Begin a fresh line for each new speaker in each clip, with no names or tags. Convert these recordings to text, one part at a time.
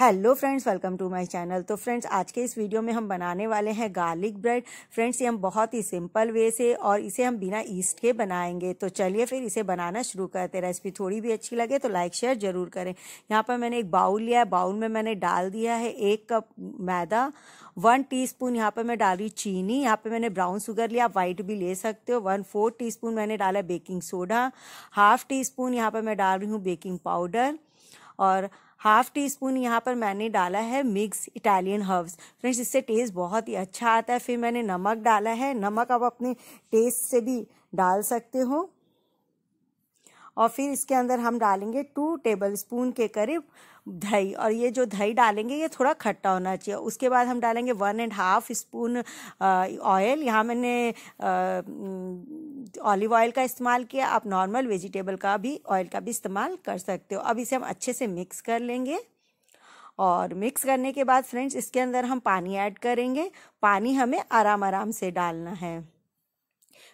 hello friends welcome to my channel तो friends आज के इस वीडियो में हम बनाने वाले हैं गार्लिक ब्रेड फ्रेंड्स ये हम बहुत ही सिंपल वे से और इसे हम बिना ईस्ट के बनाएंगे तो चलिए फिर इसे बनाना शुरू करते रेसिपी थोड़ी भी अच्छी लगे तो लाइक शेयर ज़रूर करें यहाँ पर मैंने एक बाउल लिया है बाउल में मैंने डाल दिया है एक कप मैदा वन टी स्पून यहाँ पर मैं डाल रही चीनी यहाँ पर मैंने ब्राउन शुगर लिया वाइट भी ले सकते हो वन फोर्थ टी स्पून मैंने डाला baking soda half teaspoon यहाँ पर मैं डाल रही हूँ बेकिंग पाउडर और हाफ टी स्पून यहाँ पर मैंने डाला है मिक्स इटालियन हर्ब्स फ्रेंड्स इससे टेस्ट बहुत ही अच्छा आता है फिर मैंने नमक डाला है नमक आप अपने टेस्ट से भी डाल सकते हो और फिर इसके अंदर हम डालेंगे टू टेबल स्पून के करीब दही और ये जो दही डालेंगे ये थोड़ा खट्टा होना चाहिए उसके बाद हम डालेंगे one and half spoon oil यहाँ मैंने ऑलिव ऑयल का इस्तेमाल किया आप नॉर्मल वेजिटेबल का भी ऑयल का भी इस्तेमाल कर सकते हो अब इसे हम अच्छे से मिक्स कर लेंगे और मिक्स करने के बाद फ्रेंड्स इसके अंदर हम पानी ऐड करेंगे पानी हमें आराम आराम से डालना है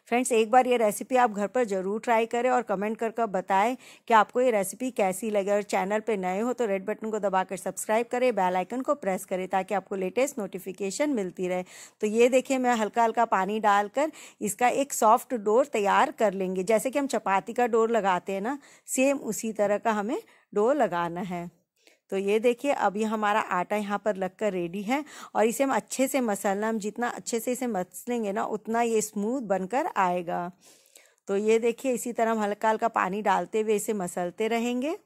फ्रेंड्स एक बार ये रेसिपी आप घर पर ज़रूर ट्राई करें और कमेंट करके कर बताएं कि आपको ये रेसिपी कैसी लगे और चैनल पर नए हो तो रेड बटन को दबाकर सब्सक्राइब करें बेल आइकन को प्रेस करें ताकि आपको लेटेस्ट नोटिफिकेशन मिलती रहे तो ये देखिए मैं हल्का हल्का पानी डालकर इसका एक सॉफ्ट डोर तैयार कर लेंगे जैसे कि हम चपाती का डोर लगाते हैं ना सेम उसी तरह का हमें डोर लगाना है तो ये देखिए अभी हमारा आटा यहाँ पर लगकर रेडी है और इसे हम अच्छे से मसलना हम जितना अच्छे से इसे मसलेंगे ना उतना ये स्मूथ बनकर आएगा तो ये देखिए इसी तरह हम हल्का हल्का पानी डालते हुए इसे मसलते रहेंगे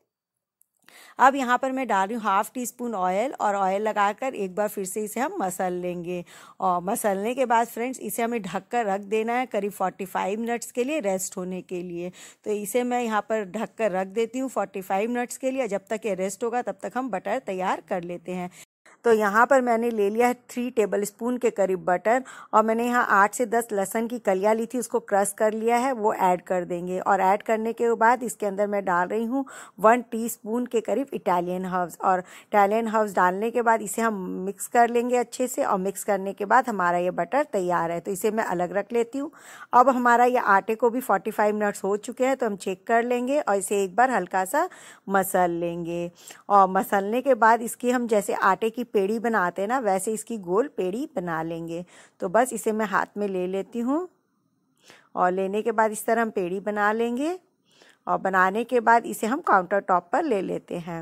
अब यहाँ पर मैं डाल रही हूँ हाफ़ टी स्पून ऑयल और ऑयल लगाकर एक बार फिर से इसे हम मसल लेंगे और मसलने के बाद फ्रेंड्स इसे हमें ढक कर रख देना है करीब 45 मिनट्स के लिए रेस्ट होने के लिए तो इसे मैं यहाँ पर ढक कर रख देती हूँ 45 मिनट्स के लिए जब तक ये रेस्ट होगा तब तक हम बटर तैयार कर लेते हैं तो यहाँ पर मैंने ले लिया है थ्री टेबल स्पून के करीब बटर और मैंने यहाँ आठ से दस लहसन की कलियाँ ली थी उसको क्रश कर लिया है वो ऐड कर देंगे और ऐड करने के बाद इसके अंदर मैं डाल रही हूँ वन टी के करीब इटालियन हर्ब्स और इटालियन हर्ब्स डालने के बाद इसे हम मिक्स कर लेंगे अच्छे से और मिक्स करने के बाद हमारा ये बटर तैयार है तो इसे मैं अलग रख लेती हूँ अब हमारा ये आटे को भी 45 मिनट्स हो चुके हैं तो हम चेक कर लेंगे और इसे एक बार हल्का सा मसल लेंगे और मसलने के बाद इसकी हम जैसे आटे की पेड़ी बनाते हैं ना वैसे इसकी गोल पेड़ी बना लेंगे तो बस इसे मैं हाथ में ले लेती हूँ और लेने के बाद इस तरह हम पेड़ी बना लेंगे और बनाने के बाद इसे हम काउंटर टॉप पर ले लेते हैं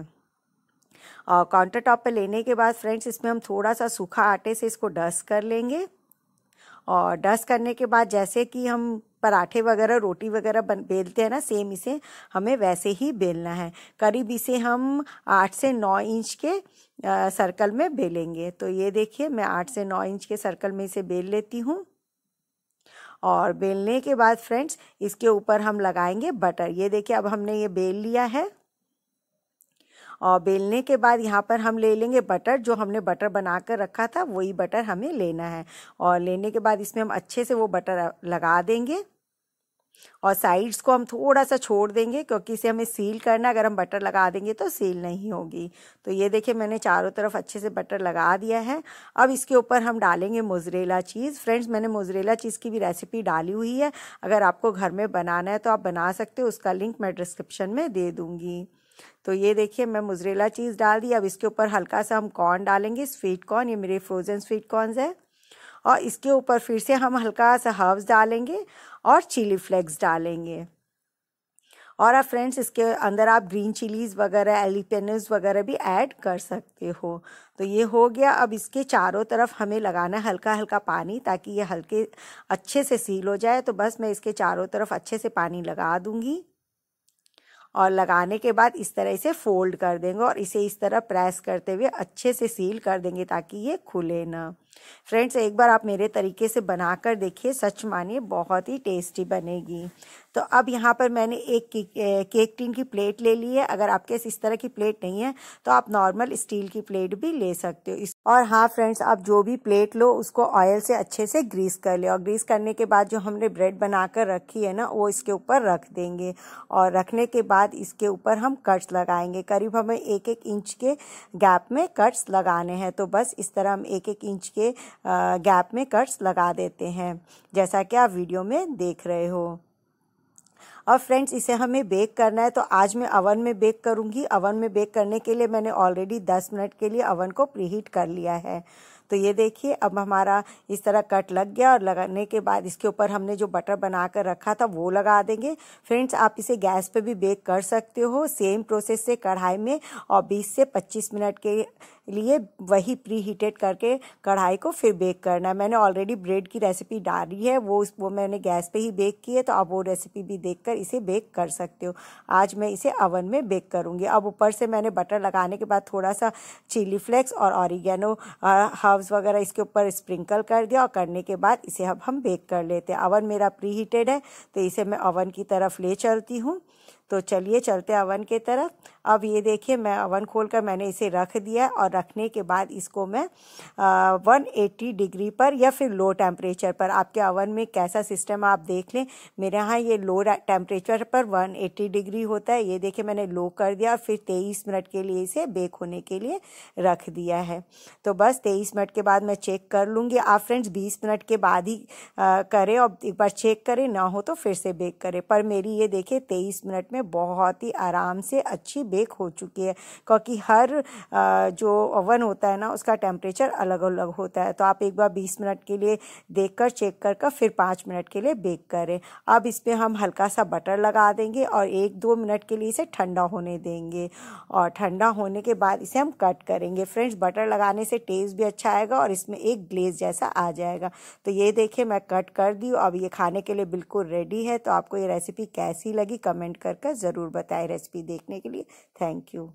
और काउंटर टॉप पर लेने के बाद फ्रेंड्स इसमें हम थोड़ा सा सूखा आटे से इसको डस्ट कर लेंगे और डस्ट करने के बाद जैसे कि हम पराठे वगैरह रोटी वगैरह बन बेलते हैं ना सेम इसे हमें वैसे ही बेलना है करीब इसे हम आठ से नौ इंच के आ, सर्कल में बेलेंगे तो ये देखिए मैं आठ से नौ इंच के सर्कल में इसे बेल लेती हूँ और बेलने के बाद फ्रेंड्स इसके ऊपर हम लगाएंगे बटर ये देखिए अब हमने ये बेल लिया है और बेलने के बाद यहाँ पर हम ले लेंगे बटर जो हमने बटर बना कर रखा था वही बटर हमें लेना है और लेने के बाद इसमें हम अच्छे से वो बटर लगा देंगे और साइड्स को हम थोड़ा सा छोड़ देंगे क्योंकि इसे हमें सील करना अगर हम बटर लगा देंगे तो सील नहीं होगी तो ये देखिए मैंने चारों तरफ अच्छे से बटर लगा दिया है अब इसके ऊपर हम डालेंगे मोजरेला चीज़ फ्रेंड्स मैंने मोजरेला चीज़ की भी रेसिपी डाली हुई है अगर आपको घर में बनाना है तो आप बना सकते हो उसका लिंक मैं डिस्क्रिप्शन में दे दूँगी तो ये देखिए मैं मुजरेला चीज़ डाल दी अब इसके ऊपर हल्का सा हम कॉर्न डालेंगे स्वीट कॉर्न ये मेरे फ्रोज़न स्वीट कॉर्नस है और इसके ऊपर फिर से हम हल्का सा हर्ब्स डालेंगे और चिली फ्लेक्स डालेंगे और आप फ्रेंड्स इसके अंदर आप ग्रीन चिलीज़ वगैरह एलिपेनस e वगैरह भी ऐड कर सकते हो तो ये हो गया अब इसके चारों तरफ हमें लगाना है हल्का हल्का पानी ताकि ये हल्के अच्छे से सील हो जाए तो बस मैं इसके चारों तरफ अच्छे से पानी लगा दूँगी और लगाने के बाद इस तरह इसे फोल्ड कर देंगे और इसे इस तरह प्रेस करते हुए अच्छे से सील कर देंगे ताकि ये खुले ना फ्रेंड्स एक बार आप मेरे तरीके से बनाकर देखिए सच मानिए बहुत ही टेस्टी बनेगी तो अब यहाँ पर मैंने एक केक टिन की प्लेट ले ली है अगर आपके इस तरह की प्लेट नहीं है तो आप नॉर्मल स्टील की प्लेट भी ले सकते हो और हाँ फ्रेंड्स आप जो भी प्लेट लो उसको ऑयल से अच्छे से ग्रीस कर ले और ग्रीस करने के बाद जो हमने ब्रेड बना कर रखी है ना वो इसके ऊपर रख देंगे और रखने के बाद इसके ऊपर हम कट्स लगाएंगे करीब हमें एक एक इंच के गैप में कट्स लगाने हैं तो बस इस तरह हम एक एक इंच के गैप में कट्स लगा देते हैं जैसा कि आप वीडियो में देख रहे हो और फ्रेंड्स इसे हमें बेक करना है तो आज मैं अवन में बेक करूंगी अवन में बेक करने के लिए मैंने ऑलरेडी 10 मिनट के लिए अवन को प्रीहीट कर लिया है तो ये देखिए अब हमारा इस तरह कट लग गया और लगाने के बाद इसके ऊपर हमने जो बटर बना कर रखा था वो लगा देंगे फ्रेंड्स आप इसे गैस पे भी बेक कर सकते हो सेम प्रोसेस से कढ़ाई में और 20 से 25 मिनट के लिए वही प्री हीटेड करके कढ़ाई को फिर बेक करना है मैंने ऑलरेडी ब्रेड की रेसिपी डाली है वो उस वो मैंने गैस पे ही बेक की है तो आप वो रेसिपी भी देखकर इसे बेक कर सकते हो आज मैं इसे अवन में बेक करूँगी अब ऊपर से मैंने बटर लगाने के बाद थोड़ा सा चिली फ्लेक्स और ऑरिगेनो हर्ब हर्ब्स वगैरह इसके ऊपर स्प्रिंकल कर दिया और करने के बाद इसे अब हम बेक कर लेते हैं अवन मेरा प्री हीटेड है तो इसे मैं अवन की तरफ ले चलती हूँ तो चलिए चलते अवन के तरफ अब ये देखिए मैं अवन खोल कर मैंने इसे रख दिया और रखने के बाद इसको मैं वन एट्टी डिग्री पर या फिर लो टेम्परेचर पर आपके अवन में कैसा सिस्टम आप देख लें मेरे यहाँ ये लो टेम्परेचर पर वन एट्टी डिग्री होता है ये देखिए मैंने लो कर दिया और फिर तेईस मिनट के लिए इसे बेक होने के लिए रख दिया है तो बस तेईस मिनट के बाद मैं चेक कर लूँगी आप फ्रेंड्स बीस मिनट के बाद ही करें और एक बार चेक करें ना हो तो फिर से बेक करें पर मेरी ये देखिए तेईस मिनट में में बहुत ही आराम से अच्छी बेक हो चुकी है क्योंकि हर जो ओवन होता है ना उसका टेम्परेचर अलग अलग होता है तो आप एक बार बीस मिनट के लिए देख कर चेक कर कर फिर पाँच मिनट के लिए बेक करें अब इस पर हम हल्का सा बटर लगा देंगे और एक दो मिनट के लिए इसे ठंडा होने देंगे और ठंडा होने के बाद इसे हम कट करेंगे फ्रेंड्स बटर लगाने से टेस्ट भी अच्छा आएगा और इसमें एक ग्लेज जैसा आ जाएगा तो ये देखिए मैं कट कर दी अब ये खाने के लिए बिल्कुल रेडी है तो आपको ये रेसिपी कैसी लगी कमेंट कर ज़रूर बताएं रेसिपी देखने के लिए थैंक यू